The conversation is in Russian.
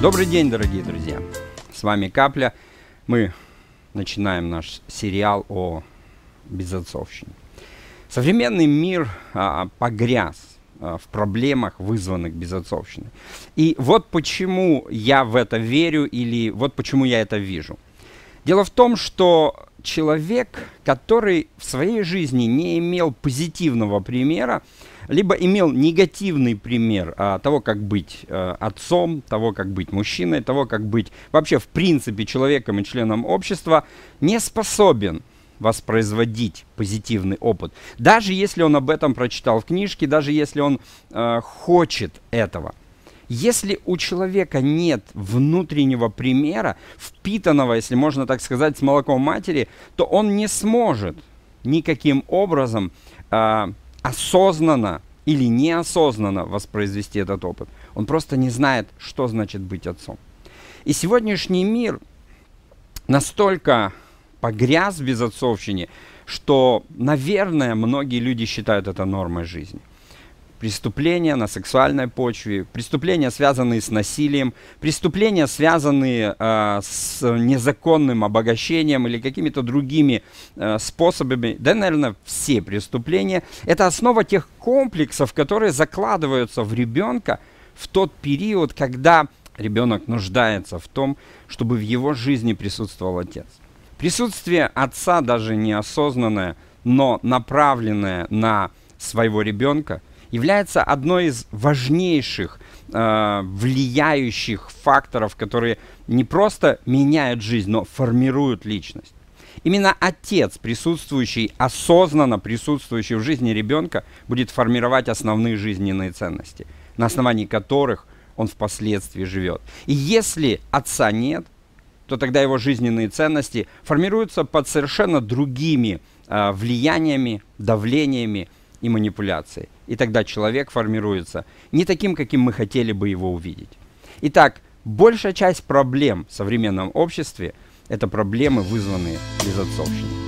Добрый день, дорогие друзья! С вами Капля. Мы начинаем наш сериал о безотцовщине. Современный мир а, погряз а, в проблемах, вызванных безотцовщиной. И вот почему я в это верю или вот почему я это вижу. Дело в том, что человек, который в своей жизни не имел позитивного примера, либо имел негативный пример а, того, как быть а, отцом, того, как быть мужчиной, того, как быть вообще в принципе человеком и членом общества, не способен воспроизводить позитивный опыт. Даже если он об этом прочитал в книжке, даже если он э, хочет этого – если у человека нет внутреннего примера, впитанного, если можно так сказать, с молоком матери, то он не сможет никаким образом э, осознанно или неосознанно воспроизвести этот опыт. Он просто не знает, что значит быть отцом. И сегодняшний мир настолько погряз в безотцовщине, что, наверное, многие люди считают это нормой жизни – преступления на сексуальной почве, преступления, связанные с насилием, преступления, связанные э, с незаконным обогащением или какими-то другими э, способами, да, наверное, все преступления, это основа тех комплексов, которые закладываются в ребенка в тот период, когда ребенок нуждается в том, чтобы в его жизни присутствовал отец. Присутствие отца, даже неосознанное, но направленное на своего ребенка – является одной из важнейших э, влияющих факторов, которые не просто меняют жизнь, но формируют личность. Именно отец, присутствующий, осознанно присутствующий в жизни ребенка, будет формировать основные жизненные ценности, на основании которых он впоследствии живет. И если отца нет, то тогда его жизненные ценности формируются под совершенно другими э, влияниями, давлениями и манипуляции И тогда человек формируется не таким, каким мы хотели бы его увидеть. Итак, большая часть проблем в современном обществе – это проблемы, вызванные безотцовщиной.